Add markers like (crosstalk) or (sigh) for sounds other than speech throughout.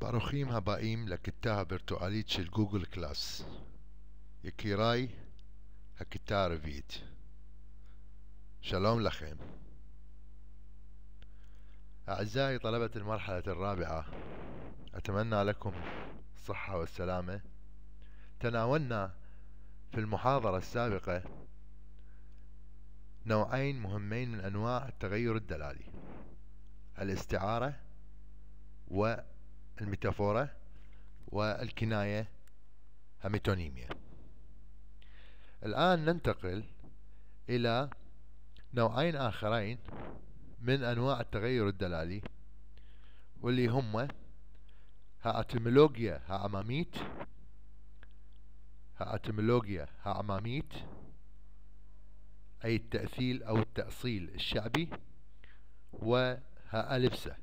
ברוכים הבאים לכיתה הווירטואלית של גוגל קלאס. יקיריי, הכיתה הרביעית. שלום לכם. أعزائي طلبة المرحلة الرابعة أتمنى لكم الصحة والسلامة تناولنا في المحاضرة السابقة نوعين مهمين من أنواع التغير الدلالي الاستعارة الميتافورة والكناية هاميتونيميا الآن ننتقل إلى نوعين آخرين من أنواع التغير الدلالي واللي عماميت هاتمولوجيا هعماميت هاتمولوجيا عماميت أي التأثيل أو التأصيل الشعبي ها هألبسة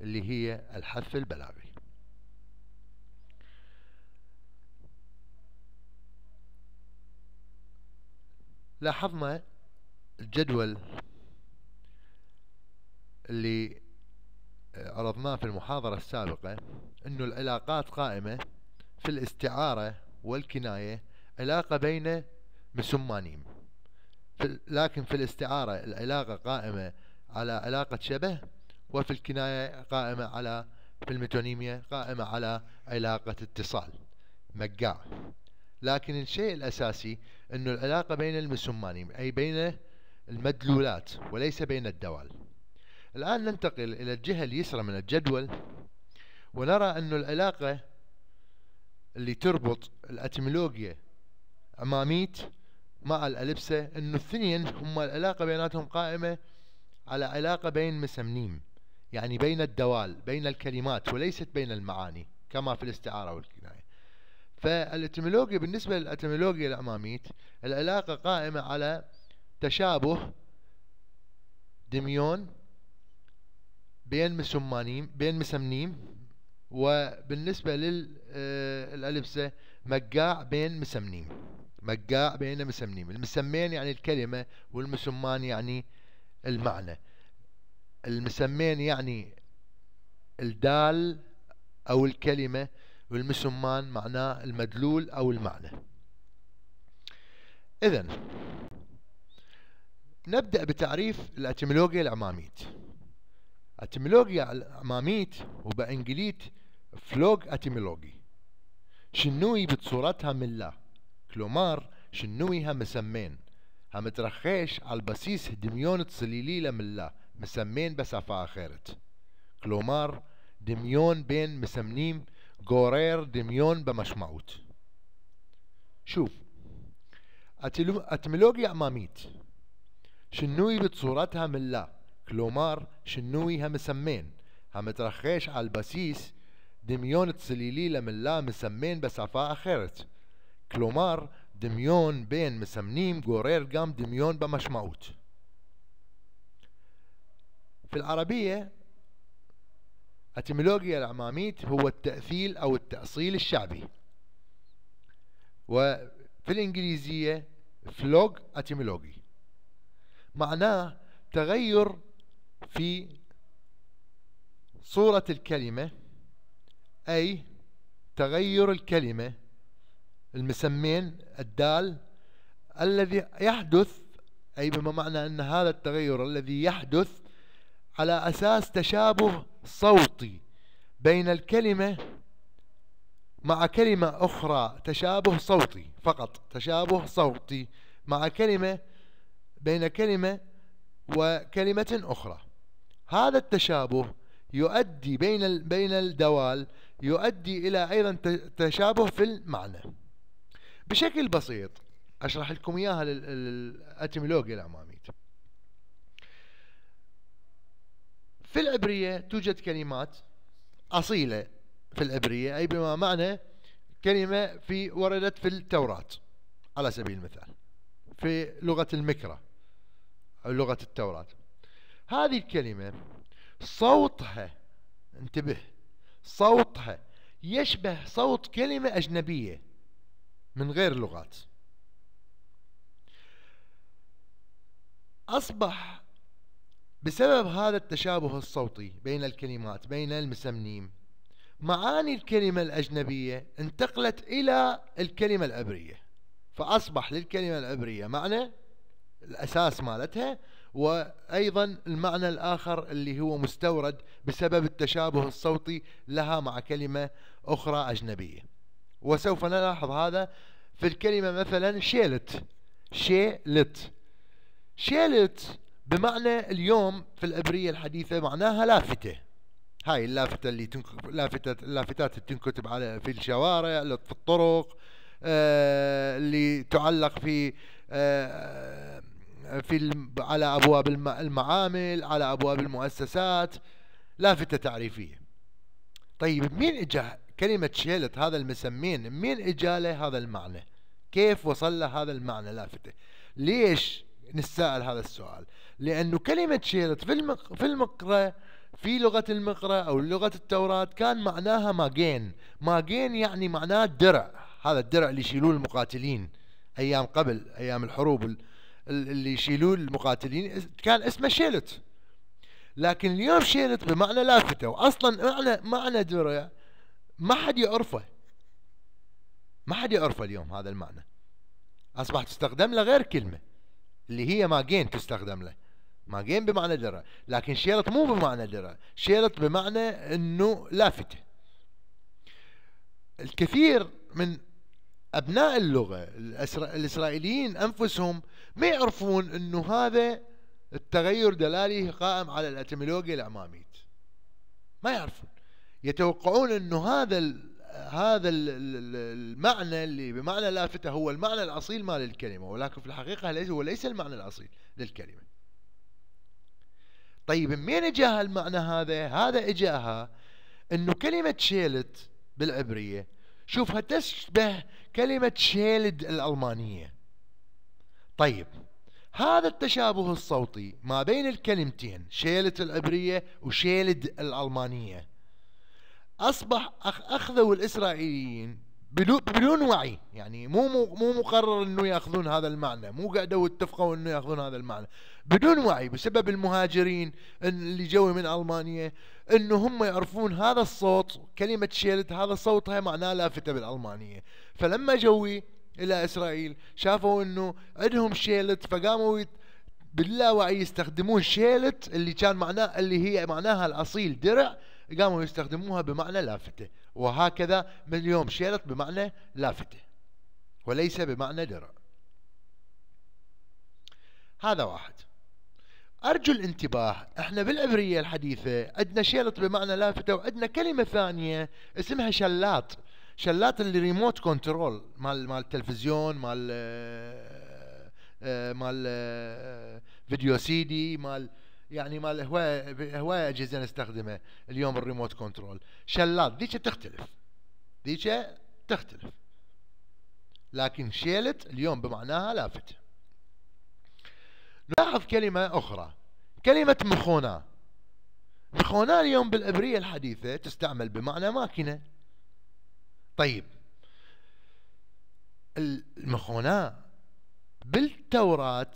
اللي هي الحث البلاغي لاحظنا الجدول اللي عرضناه في المحاضرة السابقة أنه العلاقات قائمة في الاستعارة والكناية علاقة بين مسمانين لكن في الاستعارة العلاقة قائمة على علاقة شبه وفي الكناية قائمة على في الميتونيميا قائمة على علاقة اتصال مجاع لكن الشيء الأساسي أنه العلاقة بين المسماني أي بين المدلولات وليس بين الدوال الآن ننتقل إلى الجهة اليسرى من الجدول ونرى أن العلاقة اللي تربط الأتمولوجيا أماميت مع الألبسة أنه الثنين هما العلاقة بيناتهم قائمة على علاقة بين مسمنيم يعني بين الدوال بين الكلمات وليست بين المعاني كما في الاستعارة والكناية فالاتمولوجيا بالنسبة للاتمولوجيا الأماميت العلاقة قائمة على تشابه دميون بين مسمانيم بين مسمنيم وبالنسبة للألبسة آه، مقاع بين مسمنيم مقاع بين مسمنيم المسمين يعني الكلمة والمسمان يعني المعنى المسمين يعني الدال أو الكلمة والمسمان معناه المدلول أو المعنى إذا نبدأ بتعريف الأتيمولوجيا العماميت أتيمولوجيا العماميت وبإنجليت فلوج أتيمولوجي شنوي بتصورتها من لا كلومار شنوي مسمين هم ترخيش على البسيس دميون تصليلي من لا מסמן בשפה אחרת. כלומר, דמיון בין מסמנים גורר דמיון במשמעות. שוב, אטמולוגיה עממית, שינוי בצורת המילה, כלומר שינוי המסמן, המתרחש על בסיס דמיון צלילי למילה מסמן בשפה אחרת. כלומר, דמיון בין מסמנים גורר גם דמיון במשמעות. في العربية أتمولوجيا العماميت هو التأثيل أو التأصيل الشعبي وفي الإنجليزية فلوج أتيمولوجي معناه تغير في صورة الكلمة أي تغير الكلمة المسمين الدال الذي يحدث أي بما معنى أن هذا التغير الذي يحدث على أساس تشابه صوتي بين الكلمة مع كلمة أخرى تشابه صوتي فقط تشابه صوتي مع كلمة بين كلمة وكلمة أخرى هذا التشابه يؤدي بين بين الدوال يؤدي إلى أيضا تشابه في المعنى بشكل بسيط أشرح لكم إياها الأتيمولوجيا الأمامية في العبرية توجد كلمات أصيلة في العبرية أي بما معنى كلمة في وردت في التوراة على سبيل المثال في لغة المكرة أو لغة التوراة هذه الكلمة صوتها انتبه صوتها يشبه صوت كلمة أجنبية من غير لغات أصبح بسبب هذا التشابه الصوتي بين الكلمات بين المسمنين معاني الكلمة الأجنبية انتقلت إلى الكلمة العبرية فأصبح للكلمة العبرية معنى الأساس مالتها وأيضا المعنى الآخر اللي هو مستورد بسبب التشابه الصوتي لها مع كلمة أخرى أجنبية وسوف نلاحظ هذا في الكلمة مثلا شيلت شيلت شيلت بمعنى اليوم في العبرية الحديثة معناها لافتة هاي اللافتة اللي تنكتب لافتة اللافتات اللي تنكتب على في الشوارع في الطرق آه اللي تعلق في آه, آه، في على ابواب المعامل على ابواب المؤسسات لافته تعريفيه طيب مين اجى كلمه شيلت هذا المسمين مين اجى له هذا المعنى كيف وصل له هذا المعنى لافته ليش نسأل هذا السؤال لأنه كلمة شيرت في المق... في المقرة في لغة المقرة أو لغة التوراة كان معناها ماجين ماجين يعني معناه درع هذا الدرع اللي يشيلوه المقاتلين أيام قبل أيام الحروب اللي يشيلوه المقاتلين كان اسمه شيلت لكن اليوم شيلت بمعنى لافتة وأصلا معنى معنى درع ما حد يعرفه ما حد يعرفه اليوم هذا المعنى أصبح تستخدم لغير كلمة اللي هي ماجين تستخدم له ماجين بمعنى درع لكن شيرت مو بمعنى درع شيرت بمعنى انه لافتة الكثير من ابناء اللغة الاسرائيليين انفسهم ما يعرفون انه هذا التغير دلالي قائم على الاتمولوجيا العماميت ما يعرفون يتوقعون انه هذا هذا المعنى اللي بمعنى لافتة هو المعنى الأصيل مال الكلمة ولكن في الحقيقة هو ليس المعنى الأصيل للكلمة طيب من اجاها المعنى هذا هذا اجاها انه كلمة شيلت بالعبرية شوفها تشبه كلمة شيلد الألمانية طيب هذا التشابه الصوتي ما بين الكلمتين شيلت العبرية وشيلد الألمانية أصبح أخذوا الإسرائيليين بدون وعي يعني مو مو مقرر انه ياخذون هذا المعنى مو قعدوا اتفقوا انه ياخذون هذا المعنى بدون وعي بسبب المهاجرين اللي جوا من المانيا انه هم يعرفون هذا الصوت كلمه شيلت هذا صوتها معناه لافته بالالمانيه فلما جوي الى اسرائيل شافوا انه عندهم شيلت فقاموا يت... باللاوعي يستخدمون شيلت اللي كان معناه اللي هي معناها الاصيل درع قاموا يستخدموها بمعنى لافتة وهكذا من اليوم شيرت بمعنى لافتة وليس بمعنى درع هذا واحد أرجو الانتباه احنا بالعبرية الحديثة عندنا شيرت بمعنى لافتة وعندنا كلمة ثانية اسمها شلات شلات اللي ريموت كنترول مال مال التلفزيون مال آه، آه، مال آه، فيديو سي دي مال يعني مال هوايه هوايه اجهزه نستخدمها اليوم الريموت كنترول شلات ذيك تختلف ذيك تختلف لكن شيلت اليوم بمعناها لافت نلاحظ كلمه اخرى كلمه مخونه مخونه اليوم بالعبريه الحديثه تستعمل بمعنى ماكينه طيب المخونه بالتوراه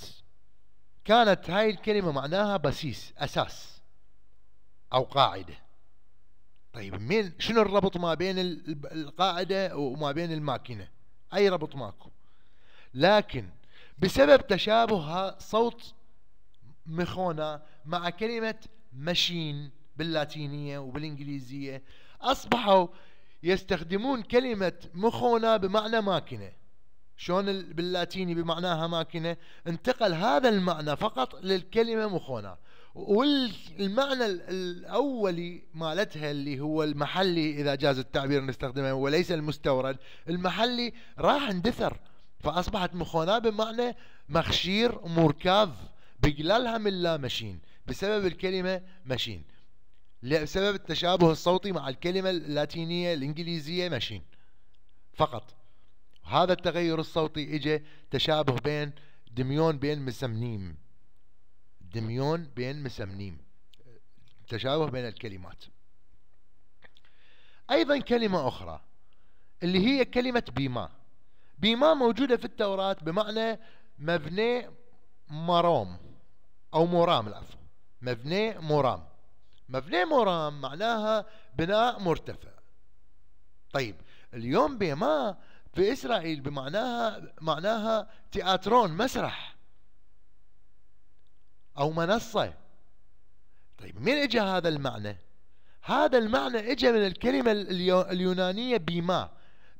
كانت هاي الكلمة معناها بسيس أساس أو قاعدة طيب من شنو الربط ما بين القاعدة وما بين الماكينة أي ربط ماكو لكن بسبب تشابه صوت مخونة مع كلمة ماشين باللاتينية وبالإنجليزية أصبحوا يستخدمون كلمة مخونة بمعنى ماكينة شلون باللاتيني بمعناها ماكنة انتقل هذا المعنى فقط للكلمة مخونة والمعنى الأولي مالتها اللي هو المحلي إذا جاز التعبير نستخدمه وليس المستورد المحلي راح اندثر فأصبحت مخونة بمعنى مخشير مركاض بقلالها من لا مشين بسبب الكلمة مشين بسبب التشابه الصوتي مع الكلمة اللاتينية الإنجليزية مشين فقط هذا التغير الصوتي اجى تشابه بين دميون بين مسمنيم دميون بين مسمنيم تشابه بين الكلمات ايضا كلمة اخرى اللي هي كلمة بيما بيما موجودة في التوراة بمعنى مبني مرام او مرام العفو مبني مرام مبني مرام معناها بناء مرتفع طيب اليوم بيما في إسرائيل بمعناها معناها تياترون مسرح أو منصة طيب من إجا هذا المعنى هذا المعنى إجا من الكلمة اليونانية بما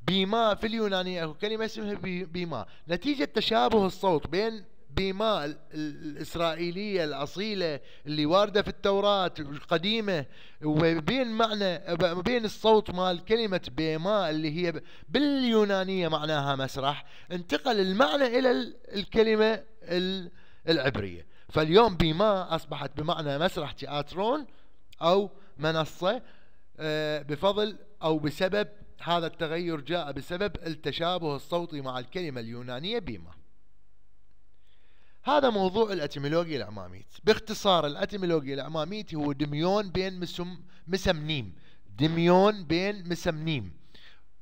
بما في اليونانية كلمة اسمها بما نتيجة تشابه الصوت بين بما الإسرائيلية الأصيلة اللي واردة في التوراة القديمة وبين معنى بين الصوت مال كلمة بما اللي هي باليونانية معناها مسرح انتقل المعنى إلى الكلمة العبرية فاليوم بما أصبحت بمعنى مسرح تياترون أو منصة آه، بفضل أو بسبب هذا التغير جاء بسبب التشابه الصوتي مع الكلمة اليونانية بما هذا موضوع الاتيمولوجيا العماميت باختصار الاتيمولوجيا العماميت هو دميون بين مسم مسمنيم دميون بين مسمنيم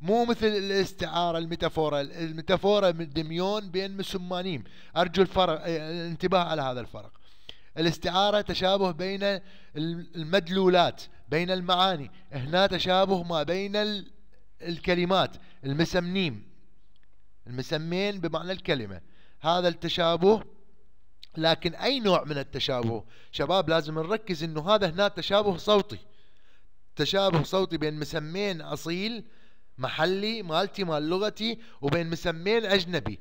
مو مثل الاستعارة الميتافورة الميتافورة دميون بين مسمانيم أرجو الفرق آه، الانتباه على هذا الفرق الاستعارة تشابه بين المدلولات بين المعاني هنا تشابه ما بين الكلمات المسمنيم المسمين بمعنى الكلمة هذا التشابه لكن أي نوع من التشابه شباب لازم نركز أنه هذا هنا تشابه صوتي تشابه صوتي بين مسمين أصيل محلي مالتي مال لغتي وبين مسمين أجنبي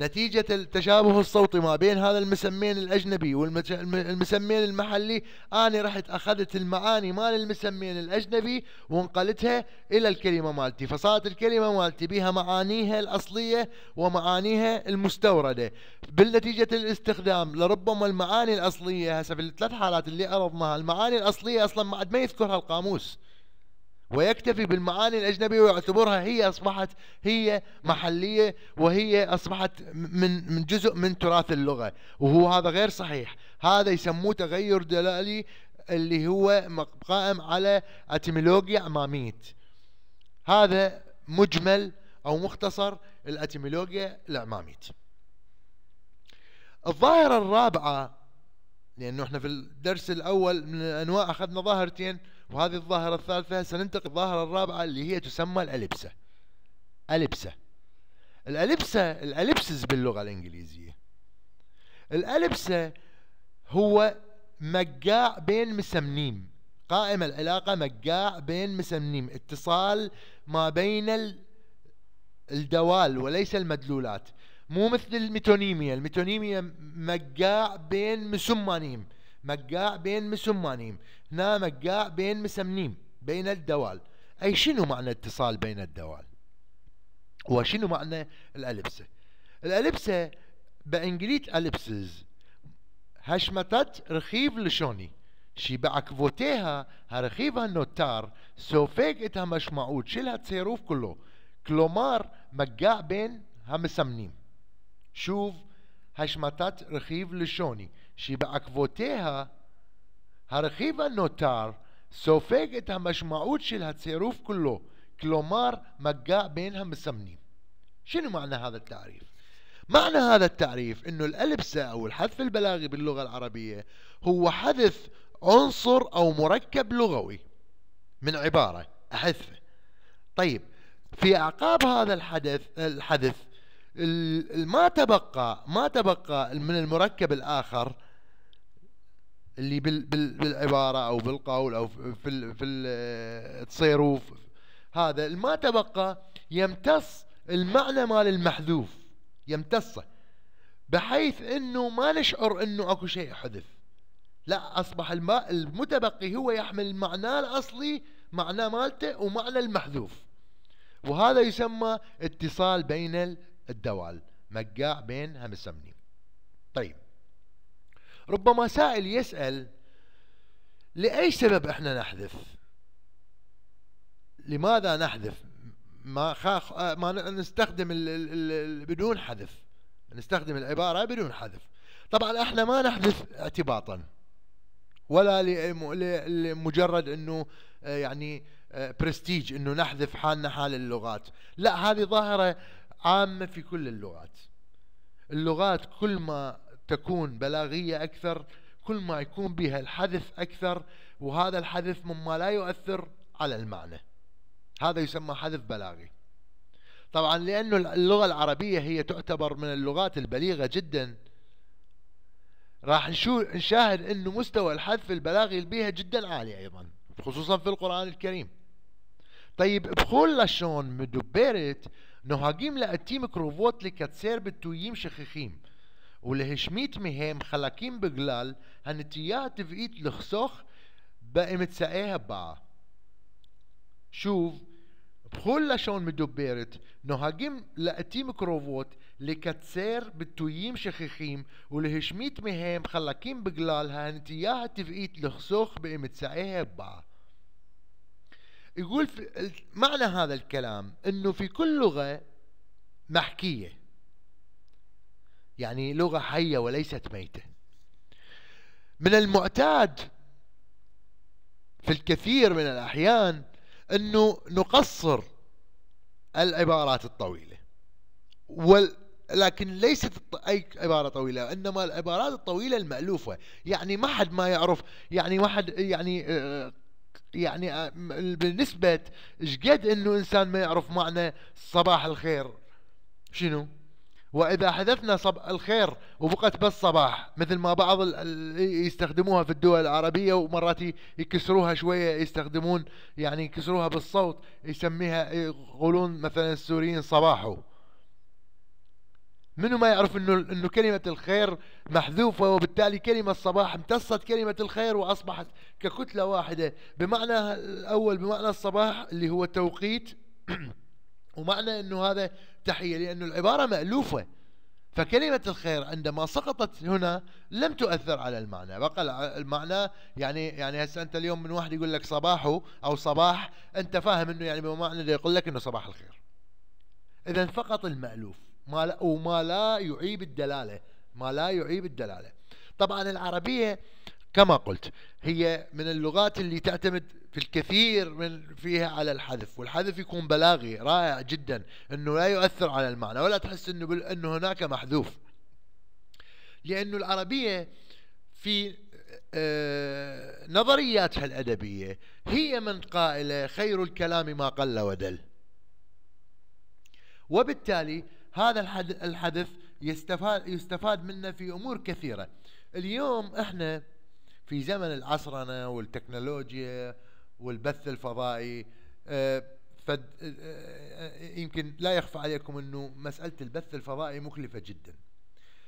نتيجة التشابه الصوتي ما بين هذا المسمين الأجنبي والمسمين المحلي أنا رحت أخذت المعاني مال المسمين الأجنبي وانقلتها إلى الكلمة مالتي فصارت الكلمة مالتي بها معانيها الأصلية ومعانيها المستوردة بالنتيجة الاستخدام لربما المعاني الأصلية هسه في الثلاث حالات اللي عرضناها المعاني الأصلية أصلا ما عاد ما يذكرها القاموس ويكتفي بالمعاني الأجنبية ويعتبرها هي أصبحت هي محلية وهي أصبحت من من جزء من تراث اللغة وهو هذا غير صحيح هذا يسموه تغير دلالي اللي هو قائم على اتيمولوجيا عماميت هذا مجمل أو مختصر الاتيمولوجيا العماميت الظاهرة الرابعة لأنه احنا في الدرس الأول من الأنواع أخذنا ظاهرتين وهذه الظاهرة الثالثة سننتقل الظاهرة الرابعة اللي هي تسمى الألبسة ألبسة الألبسة الألبسز باللغة الإنجليزية الألبسة هو مجاع بين مسمنين قائمة العلاقة مجاع بين مسمنين اتصال ما بين الدوال وليس المدلولات مو مثل الميتونيميا الميتونيميا مجاع بين مسمانيم مقاع بين مسمانيم هنا مقاع بين مسمنيم بين الدوال أي شنو معنى اتصال بين الدوال وشنو معنى الألبسة الألبسة بإنجليت ألبسز هشمتت رخيف لشوني שבעקבותיה הרכיב הנותר סופג את המשמעות של הצירוף כולו, كلومار مقاع بين המסמנים. شوف هشمتت رخيف لشوني שבעקבותיה הרכיב הנותר סופג את המשמעות של הצירוף כולו, כלומר מגע בין המסמנים. شنو معنى هذا التعريف؟ معنى هذا التعريف انه الالبسه او الحذف البلاغي باللغه العربيه هو حذف عنصر او مركب لغوي من عباره احذفه. طيب في اعقاب هذا الحدث الحذف ما تبقى ما تبقى من المركب الاخر اللي بال بال بالعباره او بالقول او في ال في التصيروف هذا ما تبقى يمتص المعنى مال المحذوف يمتصه بحيث انه ما نشعر انه اكو شيء حذف لا اصبح الماء المتبقي هو يحمل المعنى الاصلي معنى مالته ومعنى المحذوف وهذا يسمى اتصال بين الدوال مقاع بين همسمني طيب ربما سائل يسأل لأي سبب احنا نحذف لماذا نحذف ما, خاخ ما نستخدم ال ال ال بدون حذف نستخدم العبارة بدون حذف طبعا احنا ما نحذف اعتباطا ولا لمجرد انه آه، يعني برستيج آه، انه نحذف حالنا حال اللغات لا هذه ظاهرة عامة في كل اللغات اللغات كل ما تكون بلاغية أكثر كل ما يكون بها الحذف أكثر وهذا الحذف مما لا يؤثر على المعنى هذا يسمى حذف بلاغي طبعا لأنه اللغة العربية هي تعتبر من اللغات البليغة جدا راح نشاهد أنه مستوى الحذف البلاغي بها جدا عالي أيضا خصوصا في القرآن الكريم طيب بخول لشون مدبرت نهاجيم لأتيم كروفوت لكتسير بتويم شخيخيم ולהשמיט מהם חלקים בגלל הנטייה הטבעית לחסוך באמצעי הבאה. שוב, בכל לשון מדוברת נוהגים לעתים קרובות לקצר ביטויים שכיחים ולהשמיט מהם חלקים בגלל הנטייה הטבעית לחסוך באמצעי הבא. يقول في معنى هذا الكلام انه في كل لغة محكية يعني لغة حية وليست ميتة من المعتاد في الكثير من الأحيان أنه نقصر العبارات الطويلة ولكن ليست أي عبارة طويلة إنما العبارات الطويلة المألوفة يعني ما حد ما يعرف يعني ما حد يعني آه، يعني آه، بالنسبة شقد إنه إنسان ما يعرف معنى صباح الخير شنو وإذا حذفنا صب الخير وبقت بس صباح مثل ما بعض يستخدموها في الدول العربية ومرات يكسروها شوية يستخدمون يعني يكسروها بالصوت يسميها يقولون مثلا السوريين صباحو منو ما يعرف انه انه كلمة الخير محذوفة وبالتالي كلمة الصباح امتصت كلمة الخير واصبحت ككتلة واحدة بمعنى الاول بمعنى الصباح اللي هو توقيت (clears throat) ومعنى انه هذا تحية لأن العبارة مألوفة فكلمة الخير عندما سقطت هنا لم تؤثر على المعنى بقى المعنى يعني يعني هسه أنت اليوم من واحد يقول لك صباحو أو صباح أنت فاهم أنه يعني بمعنى يقول لك أنه صباح الخير إذا فقط المألوف ما لا وما لا يعيب الدلالة ما لا يعيب الدلالة طبعا العربية كما قلت هي من اللغات اللي تعتمد في الكثير من فيها على الحذف والحذف يكون بلاغي رائع جدا انه لا يؤثر على المعنى ولا تحس انه بل انه هناك محذوف لانه العربيه في آه، نظرياتها الادبيه هي من قائله خير الكلام ما قل ودل وبالتالي هذا الحذف يستفاد يستفاد منه في امور كثيره اليوم احنا في زمن العصرنه والتكنولوجيا والبث الفضائي آه، آه، آه، يمكن لا يخفى عليكم انه مساله البث الفضائي مكلفه جدا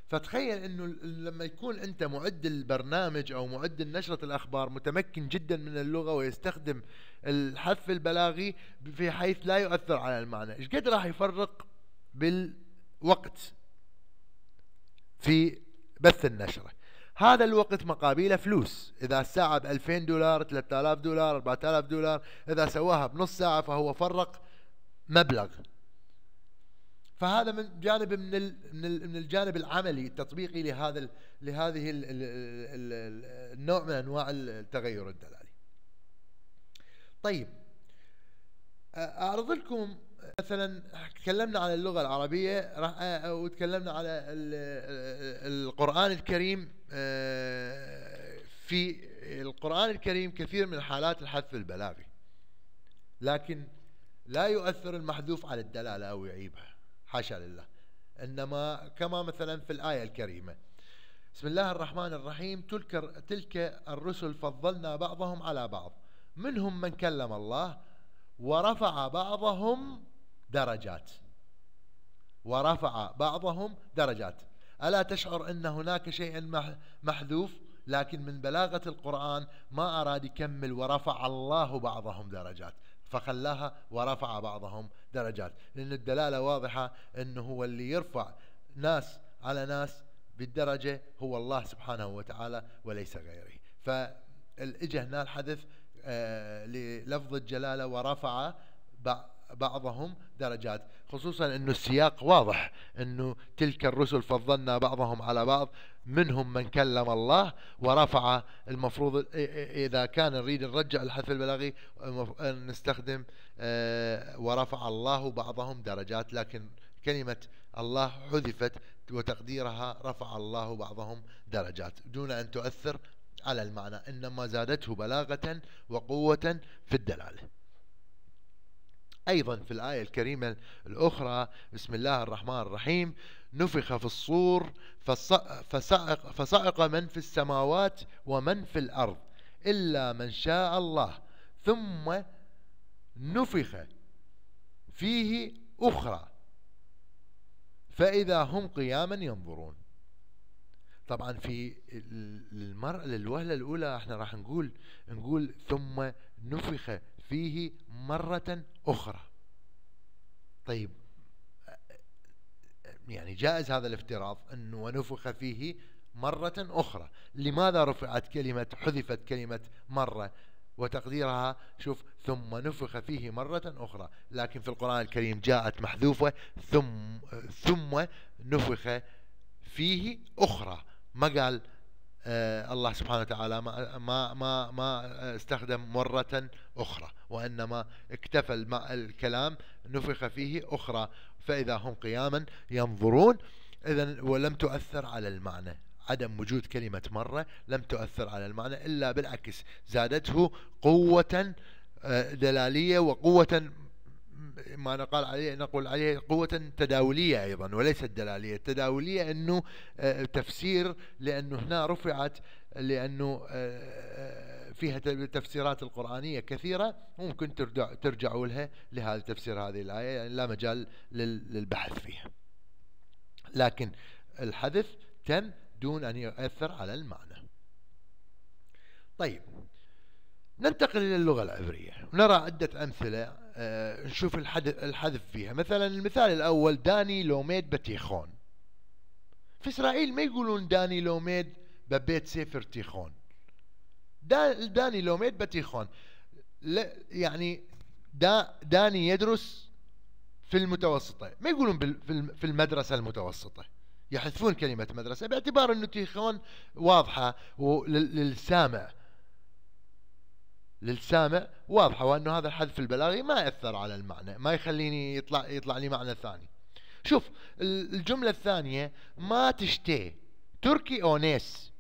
فتخيل انه لما يكون انت معد البرنامج او معد نشره الاخبار متمكن جدا من اللغه ويستخدم الحذف البلاغي في حيث لا يؤثر على المعنى ايش قد راح يفرق بالوقت في بث النشره هذا الوقت مقابيله فلوس اذا الساعه ب 2000 دولار 3000 دولار 4000 دولار اذا سواها بنص ساعه فهو فرق مبلغ فهذا من جانب من من الجانب العملي التطبيقي لهذا لهذه النوع من انواع التغير الدلالي. طيب اعرض لكم مثلا تكلمنا على اللغه العربيه وتكلمنا على القران الكريم آه، في القران الكريم كثير من حالات الحذف البلاغي لكن لا يؤثر المحذوف على الدلاله او يعيبها حاشا لله انما كما مثلا في الايه الكريمه بسم الله الرحمن الرحيم تلك تلك الرسل فضلنا بعضهم على بعض منهم من كلم الله ورفع بعضهم درجات ورفع بعضهم درجات ألا تشعر أن هناك شيء محذوف لكن من بلاغة القرآن ما أراد يكمل ورفع الله بعضهم درجات فخلاها ورفع بعضهم درجات لأن الدلالة واضحة أنه هو اللي يرفع ناس على ناس بالدرجة هو الله سبحانه وتعالى وليس غيره فإجا هنا الحدث آه، للفظ الجلالة ورفع بعضهم درجات خصوصا أنه السياق واضح أنه تلك الرسل فضلنا بعضهم على بعض منهم من كلم الله ورفع المفروض إذا كان نريد نرجع الحذف البلاغي نستخدم آه، ورفع الله بعضهم درجات لكن كلمة الله حذفت وتقديرها رفع الله بعضهم درجات دون أن تؤثر على المعنى إنما زادته بلاغة وقوة في الدلالة أيضا في الآية الكريمة الأخرى بسم الله الرحمن الرحيم نفخ في الصور فصعق, فصعق من في السماوات ومن في الأرض إلا من شاء الله ثم نفخ فيه أخرى فإذا هم قياما ينظرون طبعا في المرأة للوهلة الأولى احنا راح نقول نقول ثم نفخ فيه مرة أخرى طيب يعني جائز هذا الافتراض أنه ونفخ فيه مرة أخرى لماذا رفعت كلمة حذفت كلمة مرة وتقديرها شوف ثم نفخ فيه مرة أخرى لكن في القرآن الكريم جاءت محذوفة ثم ثم نفخ فيه أخرى ما قال آه، الله سبحانه وتعالى ما ما ما ما استخدم مرة أخرى وإنما اكتفى الكلام نفخ فيه أخرى فإذا هم قياما ينظرون إذا ولم تؤثر على المعنى عدم وجود كلمة مرة لم تؤثر على المعنى إلا بالعكس زادته قوة آه، دلالية وقوة ما نقال عليه نقول عليه قوة تداولية أيضا وليست دلالية التداولية أنه آه، تفسير لأنه هنا رفعت لأنه آه، آه، فيها تفسيرات القرآنية كثيرة ممكن ترجعوا لها لهذا تفسير هذه الآية يعني لا مجال للبحث فيها لكن الحدث تم دون أن يؤثر على المعنى طيب ننتقل إلى اللغة العبرية ونرى عدة أمثلة آه، نشوف الحذف فيها مثلا المثال الأول داني لوميد بتيخون في إسرائيل ما يقولون داني لوميد ببيت سيفر تيخون داني لوميد بتيخون لا يعني دا داني يدرس في المتوسطة ما يقولون في المدرسة المتوسطة يحذفون كلمة مدرسة باعتبار أنه تيخون واضحة للسامع للسامع واضحة وأنه هذا الحذف البلاغي ما يأثر على المعنى ما يخليني يطلع يطلع لي معنى ثاني شوف الجملة الثانية ما تشتهي تركي أو نيس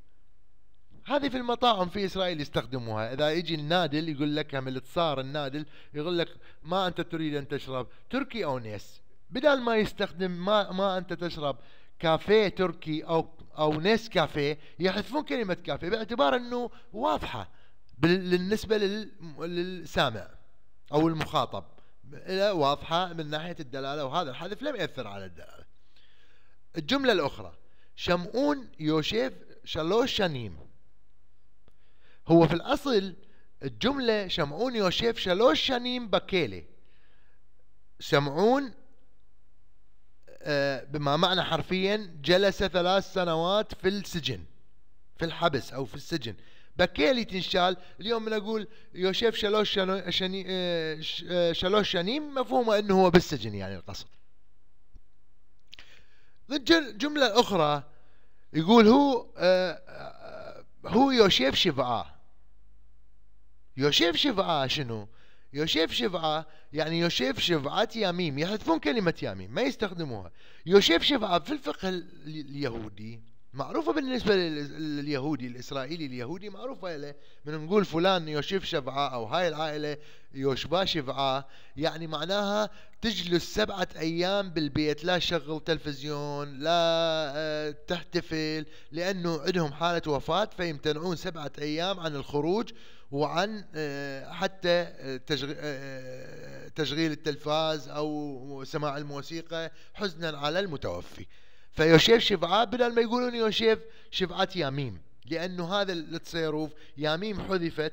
هذه في المطاعم في إسرائيل يستخدموها إذا يجي النادل يقول لك هم اللي صار النادل يقول لك ما أنت تريد أن تشرب تركي أو نيس بدل ما يستخدم ما, ما أنت تشرب كافيه تركي أو أو نيس كافيه يحذفون كلمة كافيه باعتبار أنه واضحة بالنسبه للسامع او المخاطب الى واضحه من ناحيه الدلاله وهذا الحذف لم ياثر على الدلاله. الجمله الاخرى شمؤون يوشيف شلوش شنيم هو في الاصل الجمله شمعون يوشيف شلوش شنيم شمعون آه، بما معنى حرفيا جلس ثلاث سنوات في السجن في الحبس او في السجن بكالي تنشال اليوم أقول يوشيف شلوش شني شلوش شنيم مفهومه انه هو بالسجن يعني القصد الجمله الاخرى يقول هو آه، آه، هو يوشيف شفعاء يوشيف شفعاء شنو؟ يوشيف شفعة يعني يوشيف شفعة يميم يحذفون كلمة يميم ما يستخدموها يوشيف شفعة في الفقه اليهودي معروفة بالنسبة لليهودي الإسرائيلي اليهودي معروفة له من نقول فلان يوشيف شبعاء أو هاي العائلة يوشبا شبعاء يعني معناها تجلس سبعة أيام بالبيت لا تشغل تلفزيون لا آه، تحتفل لأنه عندهم حالة وفاة فيمتنعون سبعة أيام عن الخروج وعن آه، حتى آه، تشغيل التلفاز أو سماع الموسيقى حزنا على المتوفي فيوشيف شبعه بدل ما يقولون يوشيف شبعه ياميم لأنه هذا التصيروف ياميم حذفت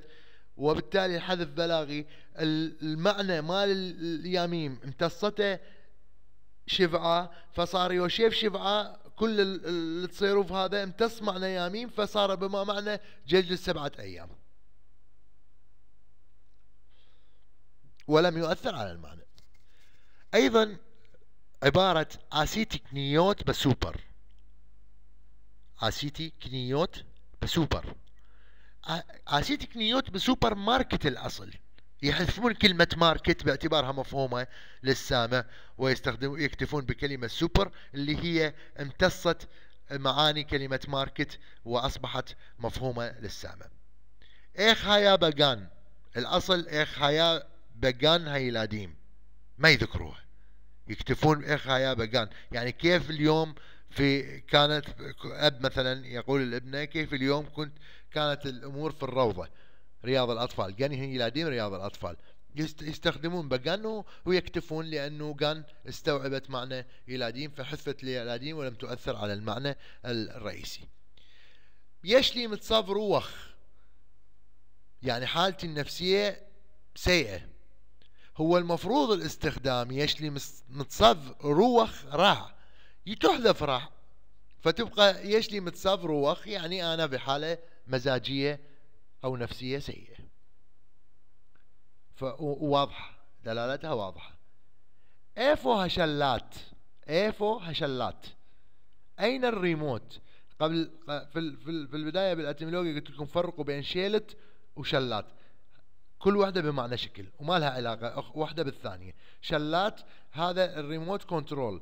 وبالتالي الحذف بلاغي المعنى مال الياميم امتصته شبعه فصار يوشيف شبعه كل التصيروف هذا امتص معنى ياميم فصار بما معنى جلجل سبعة أيام ولم يؤثر على المعنى أيضا عبارة أسيتيك نيوت بسوبر أسيتيك نيوت بسوبر أسيتيك نيوت بسوبر ماركت الأصل يحذفون كلمة ماركت باعتبارها مفهومة للسامع ويستخدمون يكتفون بكلمة سوبر اللي هي امتصت معاني كلمة ماركت وأصبحت مفهومة للسامع إيخ هيا بقان الأصل إيخ هيا بقان هيلاديم ما يذكروه يكتفون بإخ بقان يعني كيف اليوم في كانت أب مثلا يقول لابنه كيف اليوم كنت كانت الأمور في الروضة رياض الأطفال كان ينادين رياض الأطفال يستخدمون بقان ويكتفون لأنه كان استوعبت معنى إيلادين فحفت الإيلادين ولم تؤثر على المعنى الرئيسي يشلي متصبر وخ يعني حالتي النفسية سيئة هو المفروض الاستخدام يشلي متصف روخ راح يتحذف راح فتبقى يشلي متصف روخ يعني أنا بحالة مزاجية أو نفسية سيئة فواضحة دلالتها واضحة ايفو هشلات ايفو هشلات أين الريموت قبل في البداية بالأتمولوجيا قلت لكم فرقوا بين شيلت وشلات كل واحدة بمعنى شكل وما لها علاقه واحدة بالثانيه شلات هذا الريموت كنترول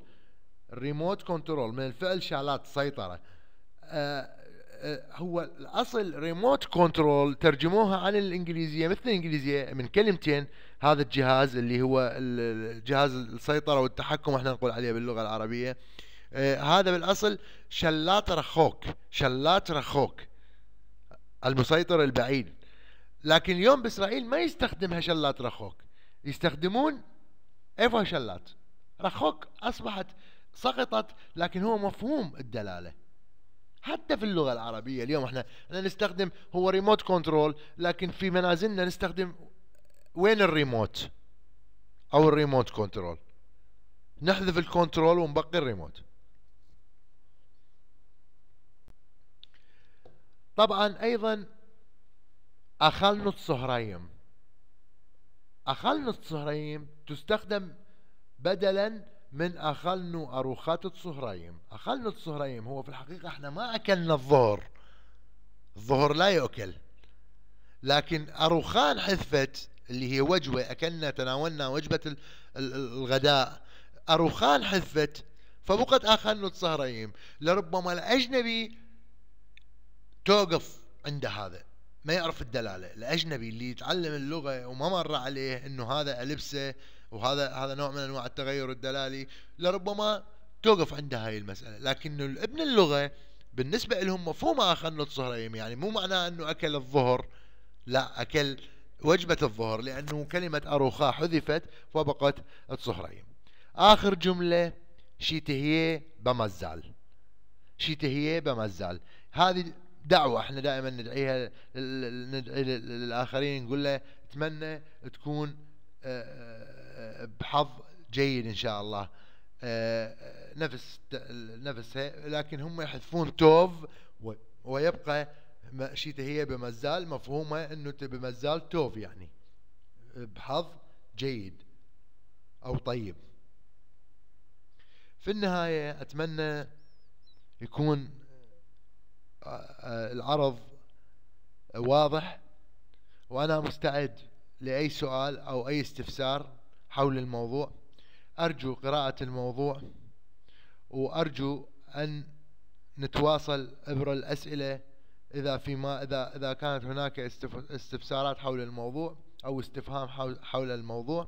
الريموت كنترول من الفعل شالات سيطره آه, آه، هو الاصل ريموت كنترول ترجموها عن الانجليزيه مثل الانجليزيه من كلمتين هذا الجهاز اللي هو جهاز السيطره والتحكم احنا نقول عليه باللغه العربيه آه هذا بالاصل شلات رخوك شلات رخوك المسيطر البعيد لكن اليوم بإسرائيل ما يستخدم هشلات رخوك يستخدمون ايفا هشلات رخوك أصبحت سقطت لكن هو مفهوم الدلالة حتى في اللغة العربية اليوم احنا, احنا نستخدم هو ريموت كنترول لكن في منازلنا نستخدم وين الريموت او الريموت كنترول نحذف الكنترول ونبقي الريموت طبعا ايضا أخلنة صهريم أخلنة صهريم تستخدم بدلا من أخلنة أروخات صهريم أخلنة صهريم هو في الحقيقة احنا ما أكلنا الظهر الظهر لا يؤكل لكن أروخان حذفت اللي هي وجبة أكلنا تناولنا وجبة الغداء أروخان حذفت فبقت أخلنة صهريم لربما الأجنبي توقف عند هذا ما يعرف الدلاله الاجنبي اللي يتعلم اللغه وما مر عليه انه هذا لبسه وهذا هذا نوع من انواع التغير الدلالي لربما توقف عند هاي المساله لكن ابن اللغه بالنسبه لهم مفهوم اخر انه يعني مو معناه انه اكل الظهر لا اكل وجبه الظهر لانه كلمه اروخا حذفت وبقت الصهريم اخر جمله شيتهيه بمزال شيتهيه بمزال هذه دعوة احنا دائما ندعيها ندعي للآخرين نقول له اتمنى تكون آه، آه، بحظ جيد إن شاء الله آه، نفس نفسها لكن هم يحذفون توف ويبقى شيته هي بمزال مفهومه انه بمزال توف يعني بحظ جيد او طيب في النهايه اتمنى يكون العرض واضح وأنا مستعد لأي سؤال أو أي استفسار حول الموضوع أرجو قراءة الموضوع وأرجو أن نتواصل عبر الأسئلة إذا في ما إذا إذا كانت هناك استفسارات حول الموضوع أو استفهام حول الموضوع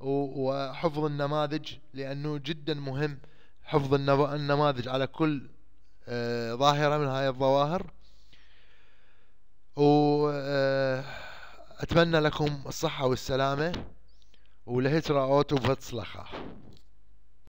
وحفظ النماذج لأنه جدا مهم حفظ النماذج على كل ظاهرة من هاي الظواهر وأتمنى آه، لكم الصحة والسلامة ولهجرة أوتو بهتصلخة